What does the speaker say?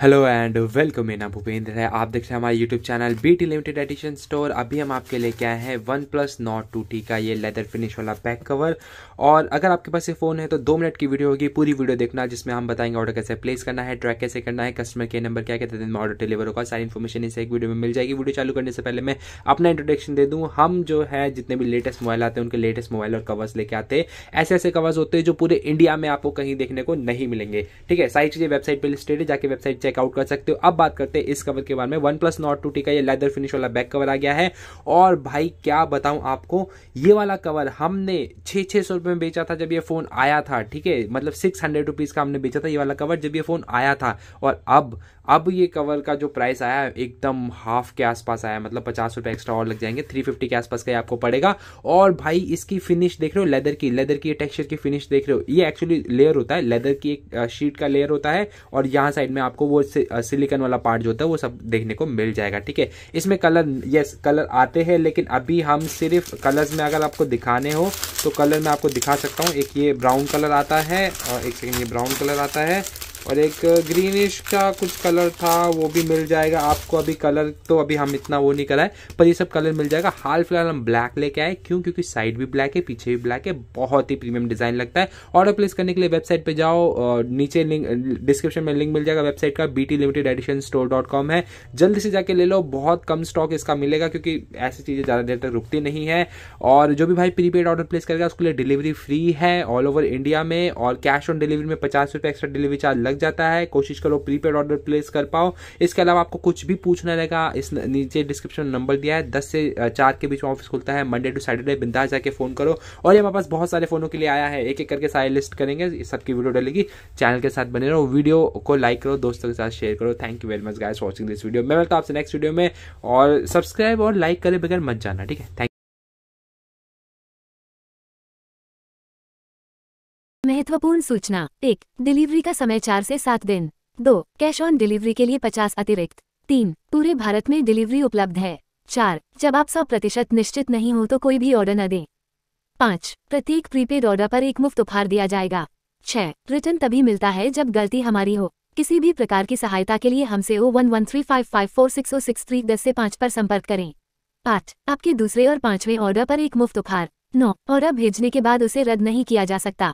hello and welcome मेरा भूपेंद्र है आप देख रहे हैं हमारे YouTube channel B T limited edition store अभी हम आपके लेके आए हैं OnePlus Nord two T का ये लेदर फिनिश वाला बैक कवर और अगर आपके पास ये फ़ोन है तो दो मिनट की वीडियो होगी पूरी वीडियो देखना जिसमें हम बताएंगे ऑर्डर कैसे प्लेस करना है ट्रैक कैसे करना है कस्टमर केयर नंबर क्या कहते हैं ऑर्डर डिलीवर होगा सारी इन्फॉर्मेशन इसे एक वीडियो में मिल जाएगी वीडियो चालू करने से पहले मैं अपना इंट्रोडक्शन दे दूँ हम जो है जितने भी लेटेस्ट मोबाइल आते हैं उनके लेटेस्ट मोबाइल और कवर्स लेके आते ऐसे ऐसे कवर्स होते हैं जो पूरे इंडिया में आपको कहीं देखने को नहीं मिलेंगे ठीक है सारी चीज़ें वेबसाइट पर लिस्टेड है जाके वेबसाइट चेकआउट कर सकते हो अब बात करते हैं इस कवर के बारे में OnePlus Nord two T का ये लेदर फिनिश वाला बैक कवर आ गया है और भाई क्या बताऊं आपको ये वाला कवर हमने छे छः सौ रुपये में बेचा था जब ये फ़ोन आया था ठीक है मतलब सिक्स हंड्रेड रुपीज़ का हमने बेचा था ये वाला कवर जब ये फ़ोन आया था और अब अब ये कवर का जो प्राइस आया है एकदम हाफ के आसपास आया मतलब पचास रुपये एक्स्ट्रा और लग जाएंगे थ्री फिफ्टी के आसपास का ये आपको पड़ेगा और भाई इसकी फिनिश देख रहे हो लेदर की लेदर की टेक्सचर की फिनिश देख रहे हो ये एक्चुअली लेयर होता है लेदर की एक शीट का लेयर होता है और यहाँ साइड में आपको वो सिलिकन वाला पार्ट जो होता है वो सब देखने को मिल जाएगा ठीक है इसमें कलर यस कलर आते हैं लेकिन अभी हम सिर्फ कलर्स में अगर आपको दिखाने हो तो कलर मैं आपको दिखा सकता हूँ एक ये ब्राउन कलर आता है और एक सेकेंड ये ब्राउन कलर आता है और एक ग्रीनिश का कुछ कलर था वो भी मिल जाएगा आपको अभी कलर तो अभी हम इतना वो नहीं कराए पर ये सब कलर मिल जाएगा हाल फिलहाल हम ब्लैक लेके आए क्यों क्योंकि साइड भी ब्लैक है पीछे भी ब्लैक है बहुत ही प्रीमियम डिज़ाइन लगता है ऑर्डर प्लेस करने के लिए वेबसाइट पे जाओ नीचे लिंक डिस्क्रिप्शन में लिंक मिल जाएगा वेबसाइट का B T limited edition store dot com है जल्दी से जाके ले लो बहुत कम स्टॉक इसका मिलेगा क्योंकि ऐसी चीज़ें ज़्यादा देर तक रुकती नहीं है और जो भी भाई प्रीपेड ऑर्डर प्लेस करेगा उसके लिए डिलीवरी फ्री है ऑल ओवर इंडिया में और कैश ऑन डिलीवरी में पचास रुपये एक्स्ट्रा डिलीवरी चार्ज लग लग जाता है कोशिश करो प्रीपेड ऑर्डर प्लेस कर पाओ इसके अलावा आपको कुछ भी पूछना रहेगा इस नीचे डिस्क्रिप्शन नंबर दिया है दस से चार के बीच में ऑफिस खुलता है मंडे टू सैटरडे बिंदा जाके फोन करो और ये हमारे पास बहुत सारे फोनों के लिए आया है एक एक करके सारे लिस्ट करेंगे सबकी वीडियो डलेगी चैनल के साथ बने रहो वीडियो को लाइक करो दोस्तों के साथ शेयर करो thank you very much guys watching this video मैं मिलता हूँ आपसे नेक्स्ट वीडियो में और सब्सक्राइब और लाइक करे बगैर मत जाना ठीक है थैंक महत्वपूर्ण सूचना एक डिलीवरी का समय चार से सात दिन दो कैश ऑन डिलीवरी के लिए पचास अतिरिक्त तीन पूरे भारत में डिलीवरी उपलब्ध है चार जब आप सौ प्रतिशत निश्चित नहीं हो तो कोई भी ऑर्डर न दें पाँच प्रत्येक प्रीपेड ऑर्डर पर एक मुफ्त उपहार दिया जाएगा छः रिटर्न तभी मिलता है जब गलती हमारी हो किसी भी प्रकार की सहायता के लिए हमसे O one one three five five four six O six three दस से पाँच पर संपर्क करें आठ आपके दूसरे और पाँचवें ऑर्डर पर एक मुफ्त उपहार नौ ऑर्डर भेजने के बाद उसे रद्द नहीं किया जा सकता